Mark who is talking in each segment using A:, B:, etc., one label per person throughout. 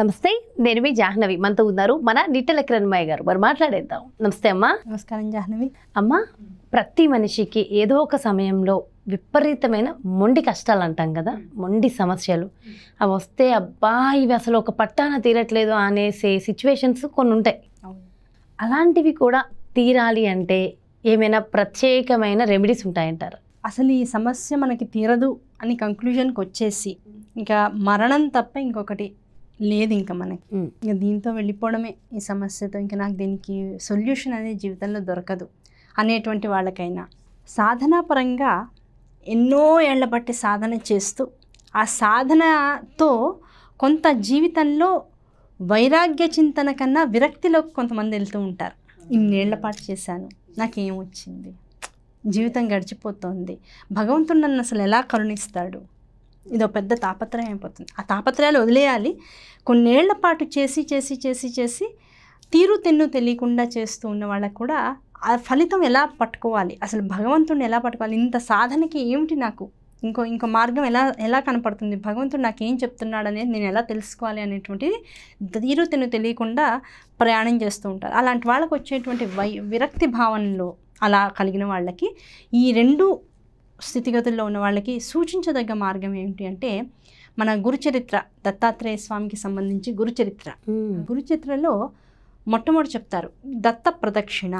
A: నమస్తే నేను మీ జాహ్నవి మనతో ఉన్నారు మన నిట్టల కిరణ్మయ్య గారు మరి మాట్లాడేద్దాం నమస్తే అమ్మా నమస్కారం జాహ్నవి అమ్మ ప్రతి మనిషికి ఏదో ఒక సమయంలో విపరీతమైన మొండి కష్టాలు అంటాం కదా మొండి సమస్యలు అవి వస్తే అబ్బా ఇవి అసలు ఒక పట్టాన తీరట్లేదు అనేసే సిచ్యువేషన్స్ కొన్ని ఉంటాయి అలాంటివి కూడా తీరాలి అంటే ఏమైనా ప్రత్యేకమైన రెమెడీస్ ఉంటాయంటారు
B: అసలు ఈ సమస్య మనకి తీరదు అని కంక్లూజన్కి వచ్చేసి ఇంకా మరణం తప్ప ఇంకొకటి లేదు ఇంకా మనకి ఇంకా దీంతో వెళ్ళిపోవడమే ఈ సమస్యతో ఇంకా నాకు దీనికి సొల్యూషన్ అనేది జీవితంలో దొరకదు అనేటువంటి వాళ్ళకైనా సాధనాపరంగా ఎన్నో ఏళ్ల బట్టి సాధన చేస్తూ ఆ సాధనతో కొంత జీవితంలో వైరాగ్య చింతన కన్నా విరక్తిలోకి కొంతమంది వెళ్తూ ఉంటారు ఇన్నేళ్ల పాటు చేశాను నాకేం వచ్చింది జీవితం గడిచిపోతుంది భగవంతుడు నన్ను అసలు ఎలా కరుణిస్తాడు ఇదో పెద్ద తాపత్రయం అయిపోతుంది ఆ తాపత్రయాలు వదిలేయాలి కొన్నేళ్ల పాటు చేసి చేసి చేసి చేసి తీరు తిన్ను తెలియకుండా చేస్తూ ఉన్న వాళ్ళకు కూడా ఆ ఫలితం ఎలా పట్టుకోవాలి అసలు భగవంతుడిని ఎలా పట్టుకోవాలి ఇంత సాధనకి ఏమిటి నాకు ఇంకో ఇంకో మార్గం ఎలా ఎలా కనపడుతుంది భగవంతుడు నాకు ఏం చెప్తున్నాడు అనేది నేను ఎలా తెలుసుకోవాలి అనేటువంటిది తీరు తిన్ను తెలియకుండా ప్రయాణం చేస్తూ ఉంటారు అలాంటి వాళ్ళకు వచ్చేటువంటి వై విరక్తి భావనలో అలా కలిగిన వాళ్ళకి ఈ రెండు స్థితిగతుల్లో ఉన్న వాళ్ళకి సూచించదగ్గ మార్గం ఏంటి అంటే మన గురుచరిత్ర దత్తాత్రేయ స్వామికి సంబంధించి గురుచరిత్ర గురుచరిత్రలో మొట్టమొదటి చెప్తారు దత్త ప్రదక్షిణ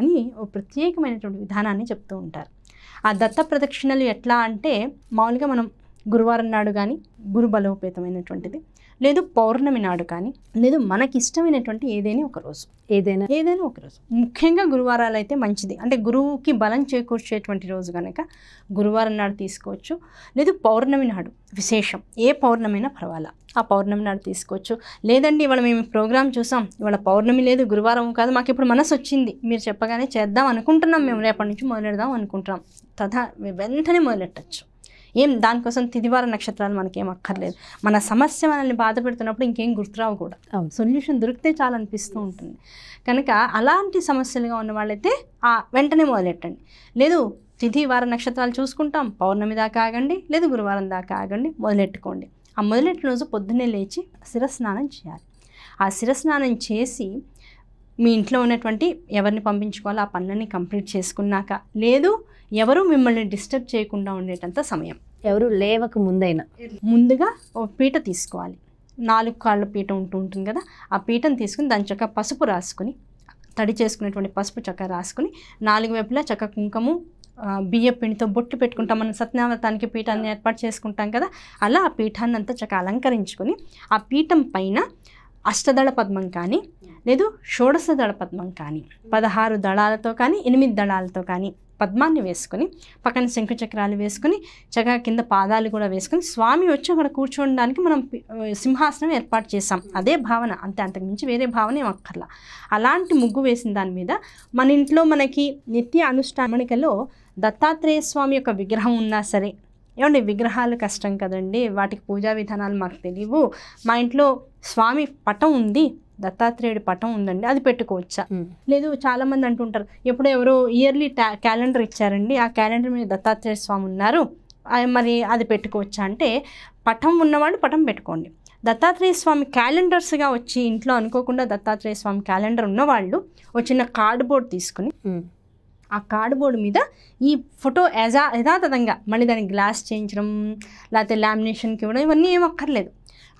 B: అని ఓ ప్రత్యేకమైనటువంటి విధానాన్ని చెప్తూ ఉంటారు ఆ దత్త ప్రదక్షిణలు ఎట్లా అంటే మామూలుగా మనం గురువారం నాడు కానీ గురు బలోపేతమైనటువంటిది లేదు పౌర్ణమి నాడు కానీ లేదు మనకి ఇష్టమైనటువంటి ఏదైనా ఒక రోజు ఏదైనా ఏదైనా ఒక రోజు ముఖ్యంగా గురువారాలు అయితే మంచిది అంటే గురువుకి బలం చేకూర్చేటువంటి రోజు కనుక గురువారం నాడు తీసుకోవచ్చు లేదు పౌర్ణమి నాడు విశేషం ఏ పౌర్ణమైనా పర్వాలా ఆ పౌర్ణమి నాడు తీసుకోవచ్చు లేదండి ఇవాళ మేము ప్రోగ్రామ్ చూసాం ఇవాళ పౌర్ణమి లేదు గురువారం కాదు మాకు ఇప్పుడు మనసు వచ్చింది మీరు చెప్పగానే చేద్దాం అనుకుంటున్నాం మేము రేపటి నుంచి మొదలెడదాం అనుకుంటున్నాం తథా వెంటనే మొదలెట్టచ్చు ఏం దానికోసం తిదివార నక్షత్రాలు మనకేం అక్కర్లేదు మన సమస్య మనల్ని బాధ పెడుతున్నప్పుడు ఇంకేం గుర్తురావు కూడా సొల్యూషన్ దొరికితే చాలా అనిపిస్తూ ఉంటుంది కనుక అలాంటి సమస్యలుగా ఉన్న వాళ్ళైతే వెంటనే మొదలెట్టండి లేదు తిథి వార నక్షత్రాలు చూసుకుంటాం పౌర్ణమి దాకా ఆగండి లేదు గురువారం దాకా ఆగండి మొదలెట్టుకోండి ఆ మొదలెట్టిన రోజు పొద్దున్నే లేచి శిరస్నానం చేయాలి ఆ శిరస్నానం చేసి మీ ఇంట్లో ఉన్నటువంటి ఎవరిని పంపించుకోవాలో ఆ పనులన్నీ కంప్లీట్ చేసుకున్నాక లేదు ఎవరు మిమ్మల్ని డిస్టర్బ్ చేయకుండా ఉండేటంత సమయం ఎవరు లేవక ముందైనా ముందుగా ఒక పీట తీసుకోవాలి నాలుగు కాళ్ళ పీట ఉంటూ ఉంటుంది కదా ఆ పీటను తీసుకుని దాని చక్క పసుపు రాసుకుని తడి చేసుకునేటువంటి పసుపు చక్క రాసుకుని నాలుగు వైపులా చక్క కుంకుమ బియ్య పిండితో బొట్లు పెట్టుకుంటాం మనం సత్యనారాయణానికి పీఠాన్ని ఏర్పాటు చేసుకుంటాం కదా అలా ఆ పీఠాన్ని అంతా చక్కగా అలంకరించుకొని ఆ పీఠం పైన అష్టదళ పద్మం కానీ లేదు షోడశ దళ పద్మం కానీ పదహారు దళాలతో కానీ ఎనిమిది దళాలతో కానీ పద్మాన్ని వేసుకుని పక్కన శంఖచక్రాలు వేసుకొని వేసుకుని చక్కగా కింద పాదాలు కూడా వేసుకుని స్వామి వచ్చి అక్కడ కూర్చోడానికి మనం సింహాసనం ఏర్పాటు చేసాం అదే భావన అంతే అంతకు మించి వేరే భావన ఏమక్కర్లా అలాంటి ముగ్గు వేసిన దాని మీద మన ఇంట్లో మనకి నిత్య అనుష్ఠానికలో దత్తాత్రేయ స్వామి యొక్క విగ్రహం ఉన్నా సరే ఏమండి విగ్రహాలు కష్టం కదండి వాటికి పూజా విధానాలు మాకు తెలియవు మా ఇంట్లో స్వామి పటం ఉంది దత్తాత్రేయుడి పటం ఉందండి అది పెట్టుకోవచ్చా లేదు చాలా మంది అంటుంటారు ఎప్పుడు ఎవరో ఇయర్లీ క్యాలెండర్ ఇచ్చారండి ఆ క్యాలెండర్ మీద దత్తాత్రేయ స్వామి ఉన్నారు మరి అది పెట్టుకోవచ్చా అంటే పటం ఉన్నవాడు పటం పెట్టుకోండి దత్తాత్రేయ స్వామి క్యాలెండర్స్గా వచ్చి ఇంట్లో అనుకోకుండా దత్తాత్రేయ స్వామి క్యాలెండర్ ఉన్నవాళ్ళు వచ్చిన కార్డ్బోర్డ్ తీసుకుని ఆ కార్డ్బోర్డ్ మీద ఈ ఫోటో యజా యథాతథంగా మళ్ళీ దాన్ని గ్లాస్ చేయించడం లేకపోతే లామినేషన్కి ఇవ్వడం ఇవన్నీ ఏమక్కర్లేదు అక్కర్లేదు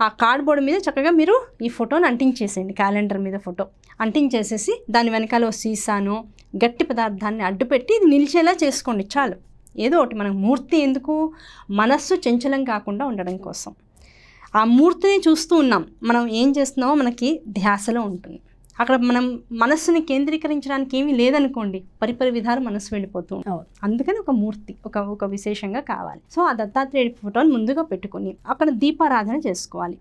B: ఆ కార్డ్బోర్డ్ మీద చక్కగా మీరు ఈ ఫోటోని అంటించేసేయండి క్యాలెండర్ మీద ఫోటో అంటించేసేసి దాని వెనకాల సీసాను గట్టి పదార్థాన్ని అడ్డుపెట్టి ఇది నిలిచేలా చేసుకోండి చాలు ఏదో ఒకటి మనకు మూర్తి ఎందుకు మనస్సు చంచలం కాకుండా ఉండడం కోసం ఆ మూర్తిని చూస్తూ ఉన్నాం మనం ఏం చేస్తున్నామో మనకి ధ్యాసలో ఉంటుంది అక్కడ మనం మనస్సుని కేంద్రీకరించడానికి ఏమీ లేదనుకోండి పరిపరి విధాలు మనస్సు వెళ్ళిపోతూ అందుకని ఒక మూర్తి ఒక ఒక విశేషంగా కావాలి సో ఆ దత్తాత్రేయుడి ఫోటోని ముందుగా పెట్టుకుని అక్కడ దీపారాధన చేసుకోవాలి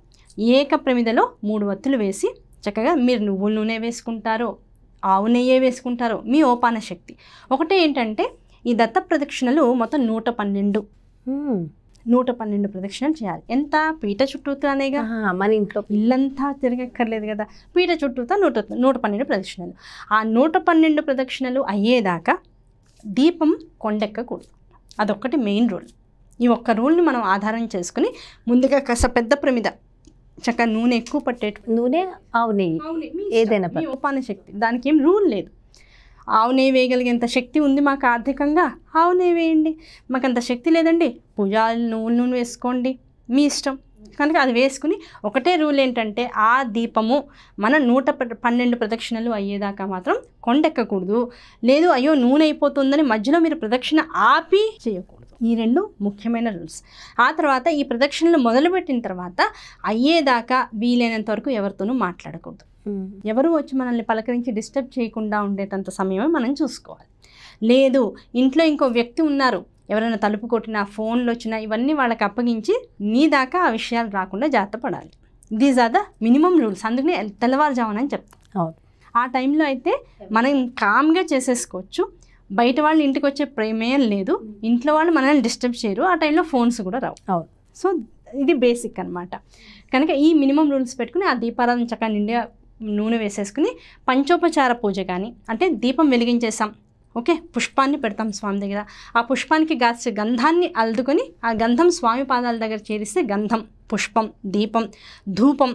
B: ఏక ప్రమిదలో మూడు వత్తులు వేసి చక్కగా మీరు నువ్వుల నూనె వేసుకుంటారో ఆవు నెయ్యే వేసుకుంటారో మీ ఓపాన శక్తి ఒకటే ఏంటంటే ఈ దత్త ప్రదక్షిణలు మొత్తం నూట పన్నెండు నూట పన్నెండు ప్రదక్షిణలు చేయాలి ఎంత పీట చుట్టూతానేగా మన ఇంట్లో ఇల్లంతా తిరగక్కర్లేదు కదా పీట చుట్టూతా నూట నూట పన్నెండు ప్రదక్షిణలు ఆ నూట పన్నెండు ప్రదక్షిణలు అయ్యేదాకా దీపం కొండెక్కకూడదు అదొక్కటి మెయిన్ రూల్ ఈ ఒక్క రూల్ని మనం ఆధారం చేసుకుని ముందుగా కాస్త పెద్ద ప్రమిద చక్కగా నూనె ఎక్కువ పట్టేట్టు నూనె ఆవు నెయ్యి ఏదైనా ఉపాన శక్తి దానికి ఏం రూల్ లేదు ఆవు నెయ్యి వేయగలిగేంత శక్తి ఉంది మాకు ఆర్థికంగా ఆవు నెయ్యి వేయండి మాకు అంత శక్తి లేదండి పూజాలు నూనె నూనె వేసుకోండి మీ ఇష్టం కనుక అది వేసుకుని ఒకటే రూల్ ఏంటంటే ఆ దీపము మన నూట పన్నెండు ప్రదక్షిణలు అయ్యేదాకా మాత్రం కొండెక్కకూడదు లేదు అయ్యో నూనె అయిపోతుందని మధ్యలో మీరు ప్రదక్షిణ ఆపి చేయకూడదు ఈ రెండు ముఖ్యమైన రూల్స్ ఆ తర్వాత ఈ ప్రదక్షిణలు మొదలుపెట్టిన తర్వాత అయ్యేదాకా వీలైనంత వరకు ఎవరితోనూ మాట్లాడకూడదు Hmm. ఎవరు వచ్చి మనల్ని పలకరించి డిస్టర్బ్ చేయకుండా ఉండేటంత సమయమే మనం చూసుకోవాలి లేదు ఇంట్లో ఇంకో వ్యక్తి ఉన్నారు ఎవరైనా తలుపు కొట్టినా ఫోన్లు వచ్చినా ఇవన్నీ వాళ్ళకి అప్పగించి నీ దాకా ఆ విషయాలు రాకుండా జాగ్రత్త పడాలి these are the minimum rules అందుకనే తెల్లవారుజామునని చెప్తాను అవును ఆ టైంలో అయితే మనం కామ్గా చేసేసుకోవచ్చు బయట వాళ్ళు ఇంటికి వచ్చే ప్రేమేయం లేదు ఇంట్లో వాళ్ళు మనల్ని డిస్టర్బ్ చేయరు ఆ టైంలో ఫోన్స్ కూడా రావు అవును సో ఇది బేసిక్ అనమాట కనుక ఈ మినిమం రూల్స్ పెట్టుకుని ఆ దీపారాధన చక్కగా నిండా నూనె వేసేసుకుని పంచోపచార పూజ కానీ అంటే దీపం వెలిగించేసాం ఓకే పుష్పాన్ని పెడతాం స్వామి దగ్గర ఆ పుష్పానికి కాసే గంధాన్ని అల్దుకొని ఆ గంధం స్వామి పాదాల దగ్గర చేరిస్తే గంధం పుష్పం దీపం ధూపం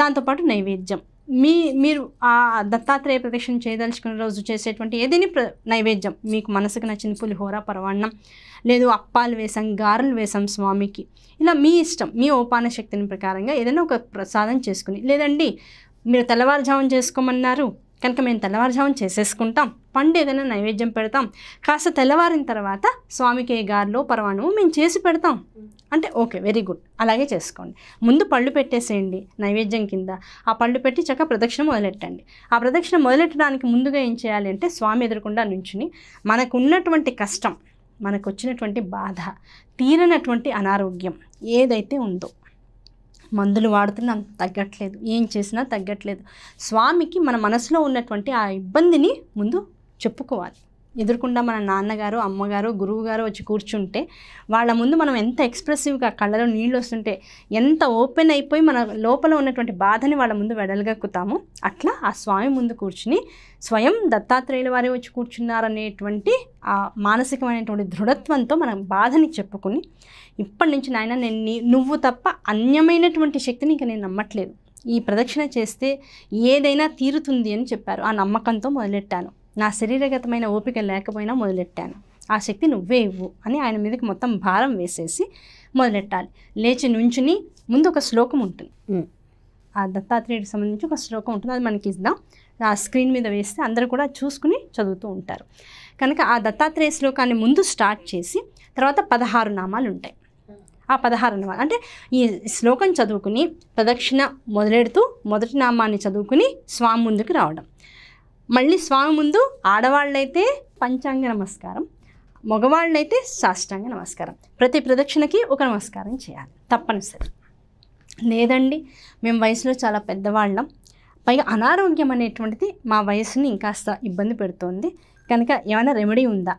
B: దాంతోపాటు నైవేద్యం మీ మీరు ఆ దత్తాత్రేయ ప్రదక్షిణ చేయదలుచుకున్న రోజు చేసేటువంటి ఏదైనా ప్ర నైవేద్యం మీకు మనసుకు నచ్చిన పులిహోర పరవాన్నం లేదు అప్పాలు వేసాం గారెలు వేసాం స్వామికి ఇలా మీ ఇష్టం మీ ఓపాన శక్తిని ప్రకారంగా ఏదైనా ఒక ప్రసాదం చేసుకుని లేదండి మీరు తెల్లవారుజామున చేసుకోమన్నారు కనుక మేము తెల్లవారుజామున చేసేసుకుంటాం పండు ఏదైనా నైవేద్యం పెడతాం కాస్త తెల్లవారిన తర్వాత స్వామికి గారిలో పరమాణువు మేము చేసి పెడతాం అంటే ఓకే వెరీ గుడ్ అలాగే చేసుకోండి ముందు పళ్ళు పెట్టేసేయండి నైవేద్యం కింద ఆ పళ్ళు పెట్టి చక్క ప్రదక్షిణ మొదలెట్టండి ఆ ప్రదక్షిణ మొదలెట్టడానికి ముందుగా ఏం చేయాలి అంటే స్వామి ఎదురకుండా నుంచుని మనకు ఉన్నటువంటి కష్టం మనకు వచ్చినటువంటి బాధ తీరనటువంటి అనారోగ్యం ఏదైతే ఉందో మందులు వాడుతున్నాం తగ్గట్లేదు ఏం చేసినా తగ్గట్లేదు స్వామికి మన మనసులో ఉన్నటువంటి ఆ ఇబ్బందిని ముందు చెప్పుకోవాలి ఎదురుకుండా మన నాన్నగారు అమ్మగారు గురువుగారు వచ్చి కూర్చుంటే వాళ్ళ ముందు మనం ఎంత ఎక్స్ప్రెసివ్గా కళ్ళలో నీళ్ళు వస్తుంటే ఎంత ఓపెన్ అయిపోయి మన లోపల ఉన్నటువంటి బాధని వాళ్ళ ముందు వెడలగక్కుతాము అట్లా ఆ స్వామి ముందు కూర్చుని స్వయం దత్తాత్రేయుల వారే వచ్చి కూర్చున్నారనేటువంటి ఆ మానసికమైనటువంటి దృఢత్వంతో మనం బాధని చెప్పుకుని ఇప్పటి నుంచి నాయన నేను నువ్వు తప్ప అన్యమైనటువంటి శక్తిని ఇంకా నేను నమ్మట్లేదు ఈ ప్రదక్షిణ చేస్తే ఏదైనా తీరుతుంది అని చెప్పారు ఆ నమ్మకంతో మొదలెట్టాను నా శరీరగతమైన ఓపిక లేకపోయినా మొదలెట్టాను ఆ శక్తి నువ్వే ఇవ్వు అని ఆయన మీదకి మొత్తం భారం వేసేసి మొదలెట్టాలి లేచి నుంచుని ముందు ఒక శ్లోకం ఉంటుంది ఆ దత్తాత్రేయుడికి సంబంధించి ఒక శ్లోకం ఉంటుంది అది మనకి ఇద్దాం ఆ స్క్రీన్ మీద వేస్తే అందరూ కూడా చూసుకుని చదువుతూ ఉంటారు కనుక ఆ దత్తాత్రేయ శ్లోకాన్ని ముందు స్టార్ట్ చేసి తర్వాత పదహారు నామాలు ఉంటాయి ఆ పదహారు నామాలు అంటే ఈ శ్లోకం చదువుకుని ప్రదక్షిణ మొదలెడుతూ మొదటి నామాన్ని చదువుకుని స్వామి ముందుకు రావడం మళ్ళీ స్వామి ముందు ఆడవాళ్ళైతే పంచాంగ నమస్కారం మగవాళ్ళైతే సాష్టాంగ నమస్కారం ప్రతి ప్రదక్షిణకి ఒక నమస్కారం చేయాలి తప్పనిసరి లేదండి మేము వయసులో చాలా పెద్దవాళ్ళం పైగా అనారోగ్యం అనేటువంటిది మా వయసుని ఇంకాస్త ఇబ్బంది పెడుతోంది కనుక ఏమైనా రెమెడీ ఉందా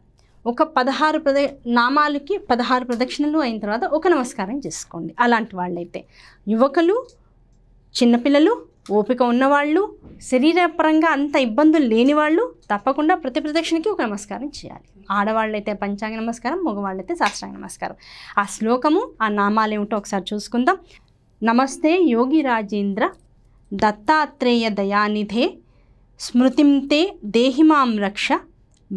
B: ఒక పదహారు ప్రద నామాలకి పదహారు ప్రదక్షిణలు అయిన తర్వాత ఒక నమస్కారం చేసుకోండి అలాంటి వాళ్ళైతే యువకులు చిన్నపిల్లలు ఓపిక ఉన్నవాళ్ళు శరీరపరంగా అంత ఇబ్బందులు లేని వాళ్ళు తప్పకుండా ప్రతి ప్రదక్షిణకి ఒక నమస్కారం చేయాలి ఆడవాళ్ళైతే పంచాంగ నమస్కారం మగవాళ్ళైతే శాస్త్రాంగ నమస్కారం ఆ శ్లోకము ఆ నామాలు ఏమిటో ఒకసారి చూసుకుందాం నమస్తే యోగి రాజేంద్ర దత్తాత్రేయ దయానిధే స్మృతిం తే దేహిమాం రక్ష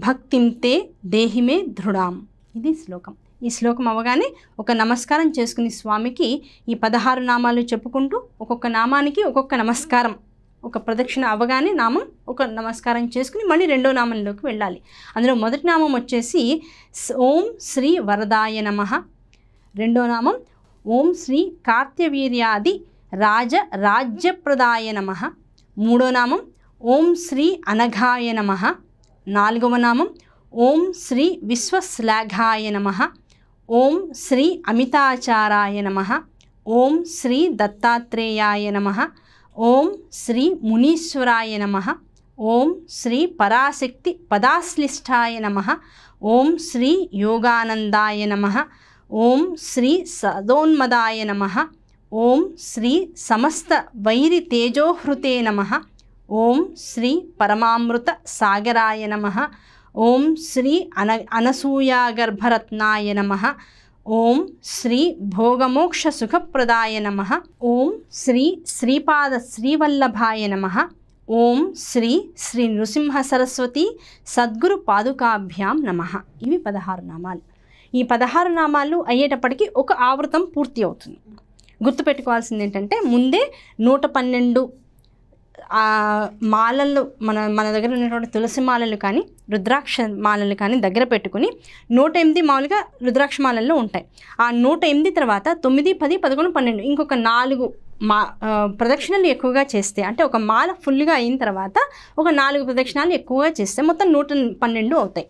B: భక్తిం తే దేహిమే దృఢాం ఇది శ్లోకం ఈ శ్లోకం అవగానే ఒక నమస్కారం చేసుకుని స్వామికి ఈ పదహారు నామాలు చెప్పుకుంటూ ఒక్కొక్క నామానికి ఒక్కొక్క నమస్కారం ఒక ప్రదక్షిణ అవగానే నామం ఒక నమస్కారం చేసుకుని మళ్ళీ రెండో నామంలోకి వెళ్ళాలి అందులో మొదటి నామం వచ్చేసి ఓం శ్రీ వరదాయ నమ రెండో నామం ఓం శ్రీ కార్త్యవీర్యాది రాజ రాజ్యప్రదాయ నమ మూడో నామం ఓం శ్రీ అనఘాయ నమ నాలుగవ నామం ఓం శ్రీ విశ్వశ్లాఘాయ నమ ఓం శ్రీ అమితాచారాయ నమ ఓం శ్రీ దత్తాత్రేయాయ నమ ఓం శ్రీ మునీశ్వరాయ నమ ఓం శ్రీ పరాశక్తి పదాశ్లిష్టాయ నమ ఓం శ్రీ యోగానందాయ నమ ఓం శ్రీ సదోన్మదాయ నమ ఓం శ్రీ సమస్త వైరి తేజోహృతే నమ ఓం శ్రీ పరమామృత సాగరాయ నమ ఓం శ్రీ అన అనసూయాగర్భరత్నాయ నమ ఓం శ్రీ భోగమోక్ష సుఖప్రదాయ నమ ఓం శ్రీ శ్రీపాద శ్రీవల్లభాయ నమ ఓం శ్రీ శ్రీ నృసింహ సరస్వతి సద్గురు పాదుకాభ్యాం నమ ఇవి పదహారు నామాలు ఈ పదహారు నామాలు అయ్యేటప్పటికీ ఒక ఆవృతం పూర్తి అవుతుంది గుర్తుపెట్టుకోవాల్సింది ఏంటంటే ముందే నూట పన్నెండు మాలలు మన మన దగ్గర ఉన్నటువంటి తులసి మాలలు కానీ రుద్రాక్ష మాలలు కానీ దగ్గర పెట్టుకుని నూట ఎనిమిది మామూలుగా రుద్రాక్ష మాలల్లో ఉంటాయి ఆ నూట ఎనిమిది తర్వాత తొమ్మిది పది పదకొండు పన్నెండు ఇంకొక నాలుగు మా ప్రదక్షిణలు ఎక్కువగా చేస్తే అంటే ఒక మాల ఫుల్గా అయిన తర్వాత ఒక నాలుగు ప్రదక్షిణాలు ఎక్కువగా చేస్తే మొత్తం నూట పన్నెండు అవుతాయి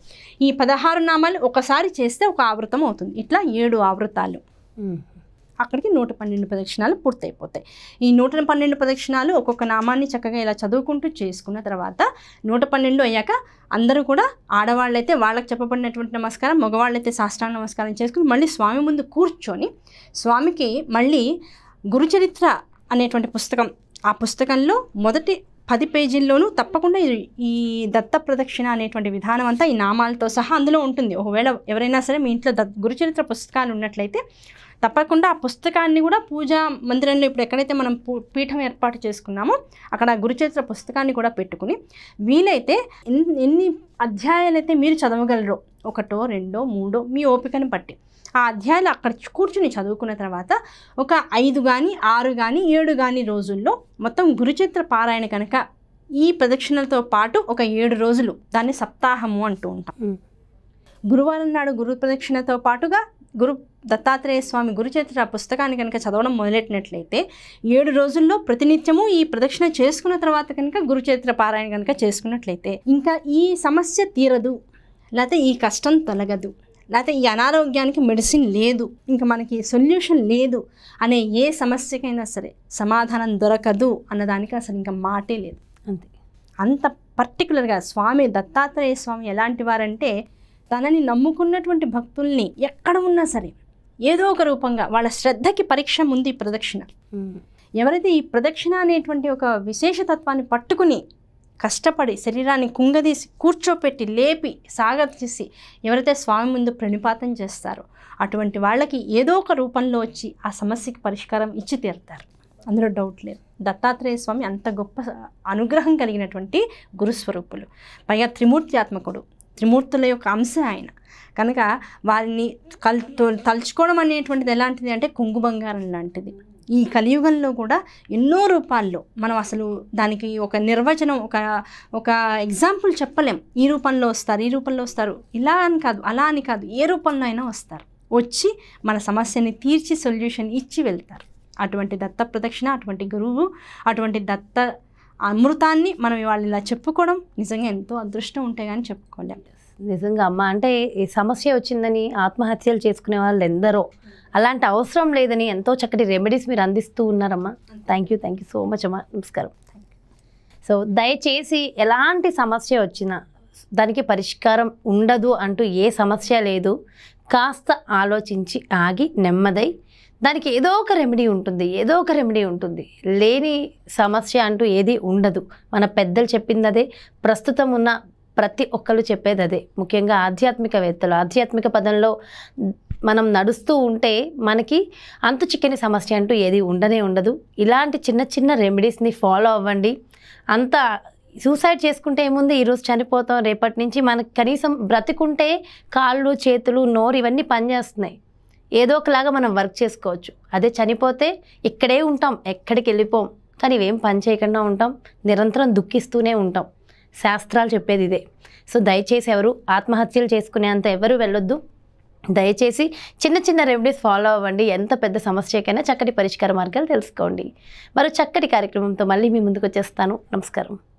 B: ఈ పదహారు నామాలు ఒకసారి చేస్తే ఒక ఆవృతం అవుతుంది ఇట్లా ఏడు ఆవృతాలు అక్కడికి నూట పన్నెండు ప్రదక్షిణాలు పూర్తయిపోతాయి ఈ నూట పన్నెండు ప్రదక్షిణాలు ఒక్కొక్క నామాన్ని చక్కగా ఇలా చదువుకుంటూ చేసుకున్న తర్వాత నూట పన్నెండు అయ్యాక అందరూ కూడా ఆడవాళ్ళైతే వాళ్ళకి చెప్పబడినటువంటి నమస్కారం మగవాళ్ళైతే శాస్త్రాంగ నమస్కారం చేసుకుని మళ్ళీ స్వామి ముందు కూర్చొని స్వామికి మళ్ళీ గురుచరిత్ర అనేటువంటి పుస్తకం ఆ పుస్తకంలో మొదటి పది పేజీల్లోనూ తప్పకుండా ఈ దత్త ప్రదక్షిణ అనేటువంటి విధానం అంతా ఈ నామాలతో సహా అందులో ఉంటుంది ఒకవేళ ఎవరైనా సరే మీ ఇంట్లో దత్ గురుచరిత్ర పుస్తకాలు ఉన్నట్లయితే తప్పకుండా ఆ పుస్తకాన్ని కూడా పూజా మందిరంలో ఇప్పుడు ఎక్కడైతే మనం పీఠం ఏర్పాటు చేసుకున్నామో అక్కడ గురుచరిత్ర పుస్తకాన్ని కూడా పెట్టుకుని వీలైతే ఎన్ని అధ్యాయాలైతే మీరు చదవగలరో ఒకటో రెండో మూడో మీ ఓపికను బట్టి ఆ అధ్యాయాలు అక్కడ కూర్చుని చదువుకున్న తర్వాత ఒక ఐదు కానీ ఆరు కానీ ఏడు కానీ రోజుల్లో మొత్తం గురుచరిత్ర పారాయణ కనుక ఈ ప్రదక్షిణలతో పాటు ఒక ఏడు రోజులు దాన్ని సప్తాహము అంటూ ఉంటాం గురువారం నాడు గురు ప్రదక్షిణతో పాటుగా గురు దత్తాత్రేయ స్వామి గురుచరిత్ర పుస్తకాన్ని కనుక చదవడం మొదలెట్టినట్లయితే ఏడు రోజుల్లో ప్రతినిత్యము ఈ ప్రదక్షిణ చేసుకున్న తర్వాత కనుక గురుచరిత్ర పారాయణ కనుక చేసుకున్నట్లయితే ఇంకా ఈ సమస్య తీరదు లేకపోతే ఈ కష్టం తొలగదు లేకపోతే ఈ అనారోగ్యానికి మెడిసిన్ లేదు ఇంకా మనకి సొల్యూషన్ లేదు అనే ఏ సమస్యకైనా సరే సమాధానం దొరకదు అన్నదానికి అసలు ఇంకా మాటే లేదు అంతే అంత పర్టికులర్గా స్వామి దత్తాత్రేయ స్వామి ఎలాంటి వారంటే తనని నమ్ముకున్నటువంటి భక్తుల్ని ఎక్కడ ఉన్నా సరే ఏదో ఒక రూపంగా వాళ్ళ శ్రద్ధకి పరీక్ష ముందు ఈ ప్రదక్షిణ ఎవరైతే ఈ ప్రదక్షిణ అనేటువంటి ఒక విశేషతత్వాన్ని పట్టుకుని కష్టపడి శరీరాన్ని కుంగదీసి కూర్చోపెట్టి లేపి చేసి ఎవరైతే స్వామి ముందు ప్రణిపాతం చేస్తారో అటువంటి వాళ్ళకి ఏదో ఒక రూపంలో వచ్చి ఆ సమస్యకి పరిష్కారం ఇచ్చి తీరుతారు అందులో డౌట్ లేదు దత్తాత్రేయ స్వామి అంత గొప్ప అనుగ్రహం కలిగినటువంటి గురుస్వరూపులు పైగా త్రిమూర్తి ఆత్మకుడు త్రిమూర్తుల యొక్క అంశ ఆయన కనుక వారిని కల్ తలుచుకోవడం అనేటువంటిది ఎలాంటిది అంటే కుంగు బంగారం లాంటిది ఈ కలియుగంలో కూడా ఎన్నో రూపాల్లో మనం అసలు దానికి ఒక నిర్వచనం ఒక ఒక ఎగ్జాంపుల్ చెప్పలేం ఈ రూపంలో వస్తారు ఈ రూపంలో వస్తారు ఇలా అని కాదు అలా అని కాదు ఏ రూపంలో అయినా వస్తారు వచ్చి మన సమస్యని తీర్చి సొల్యూషన్ ఇచ్చి వెళ్తారు అటువంటి దత్త ప్రదక్షిణ అటువంటి గురువు అటువంటి దత్త అమృతాన్ని మనం ఇవాళ ఇలా చెప్పుకోవడం నిజంగా ఎంతో అదృష్టం ఉంటే కానీ చెప్పుకోలేం
A: నిజంగా అమ్మ అంటే ఈ సమస్య వచ్చిందని ఆత్మహత్యలు చేసుకునే వాళ్ళు ఎందరో అలాంటి అవసరం లేదని ఎంతో చక్కటి రెమెడీస్ మీరు అందిస్తూ ఉన్నారమ్మా thank you thank you so much అమ్మా నమస్కారం సో దయచేసి ఎలాంటి సమస్య వచ్చినా దానికి పరిష్కారం ఉండదు అంటూ ఏ సమస్య లేదు కాస్త ఆలోచించి ఆగి నెమ్మదై దానికి ఏదో ఒక రెమెడీ ఉంటుంది ఏదో ఒక రెమెడీ ఉంటుంది లేని సమస్య అంటూ ఏది ఉండదు మన పెద్దలు చెప్పింది అదే ప్రస్తుతం ఉన్న ప్రతి ఒక్కరు చెప్పేది అదే ముఖ్యంగా ఆధ్యాత్మికవేత్తలు ఆధ్యాత్మిక పదంలో మనం నడుస్తూ ఉంటే మనకి అంతు చిక్కని సమస్య అంటూ ఏది ఉండనే ఉండదు ఇలాంటి చిన్న చిన్న రెమెడీస్ని ఫాలో అవ్వండి అంత సూసైడ్ చేసుకుంటే ఏముంది ఈరోజు చనిపోతాం రేపటి నుంచి మనకు కనీసం బ్రతికుంటే కాళ్ళు చేతులు నోరు ఇవన్నీ పనిచేస్తున్నాయి ఏదో ఒకలాగా మనం వర్క్ చేసుకోవచ్చు అదే చనిపోతే ఇక్కడే ఉంటాం ఎక్కడికి వెళ్ళిపోం కానీ ఇవేం పని చేయకుండా ఉంటాం నిరంతరం దుఃఖిస్తూనే ఉంటాం శాస్త్రాలు చెప్పేది ఇదే సో దయచేసి ఎవరు ఆత్మహత్యలు చేసుకునే అంత ఎవరు వెళ్ళొద్దు దయచేసి చిన్న చిన్న రెమెడీస్ ఫాలో అవ్వండి ఎంత పెద్ద సమస్యకైనా చక్కటి పరిష్కార మార్గాలు తెలుసుకోండి మరో చక్కటి కార్యక్రమంతో మళ్ళీ మీ ముందుకు వచ్చేస్తాను నమస్కారం